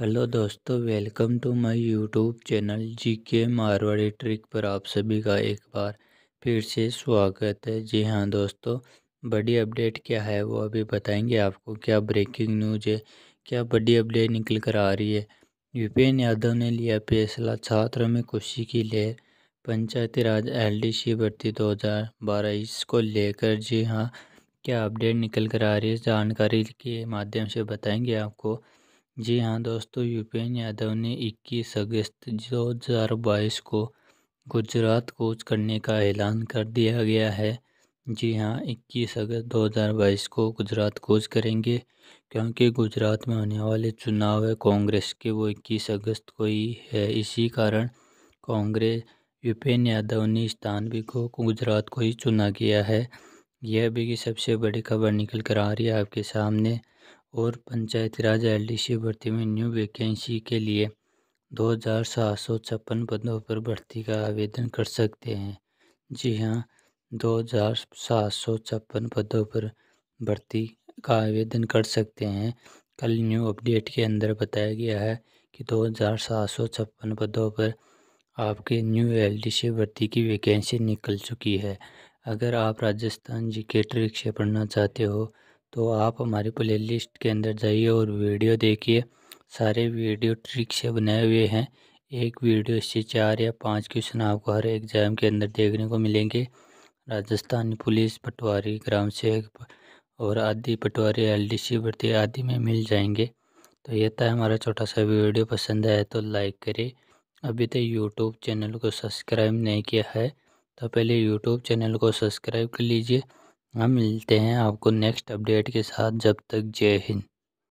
hello दोस्तों welcome to my YouTube channel G K Marwari trick पर आप सभी का एक बार फिर से स्वागत है जी हाँ दोस्तों बड़ी अपडेट क्या है वो अभी बताएंगे आपको क्या ब्रेकिंग न्यूज है क्या बड़ी अपडेट निकल कर आ रही है यूपीएन यादव ने लिया फैसला छात्रों में खुशी की लहर पंचायती राज एल भर्ती दो हज़ार बारह इसको लेकर जी हाँ क्या अपडेट निकल कर आ रही है जानकारी के माध्यम से बताएंगे आपको जी हाँ दोस्तों यूपेन यादव ने 21 अगस्त 2022 को गुजरात कोच करने का ऐलान कर दिया गया है जी हाँ 21 अगस्त 2022 को गुजरात कोच करेंगे क्योंकि गुजरात में होने वाले चुनाव है कांग्रेस के वो 21 अगस्त को ही है इसी कारण कांग्रेस विपिन यादव ने स्थान स्थानवी को गुजरात को ही चुना गया है यह भी कि सबसे बड़ी खबर निकल कर आ रही है आपके सामने और पंचायती राज एलडीसी भर्ती में न्यू वैकेंसी के लिए दो हज़ार सात सौ छप्पन पदों पर भर्ती का आवेदन कर सकते हैं जी हाँ दो हज़ार सात सौ छप्पन पदों पर भर्ती का आवेदन कर सकते हैं कल न्यू अपडेट के अंदर बताया गया है कि दो हज़ार सात सौ छप्पन पदों पर आपके न्यू एलडीसी भर्ती की वैकेंसी निकल चुकी है अगर आप राजस्थान जी के पढ़ना चाहते हो तो आप हमारी प्ले लिस्ट के अंदर जाइए और वीडियो देखिए सारे वीडियो ट्रिक से बनाए हुए हैं एक वीडियो से चार या पांच क्वेश्चन आपको हर एग्ज़ाम के अंदर देखने को मिलेंगे राजस्थान पुलिस पटवारी ग्राम सेवक और आदि पटवारी एलडीसी भर्ती आदि में मिल जाएंगे तो ये था हमारा छोटा सा वीडियो पसंद आया तो लाइक करें अभी तक यूट्यूब चैनल को सब्सक्राइब नहीं किया है तो पहले यूट्यूब चैनल को सब्सक्राइब कर लीजिए हम मिलते हैं आपको नेक्स्ट अपडेट के साथ जब तक जय हिंद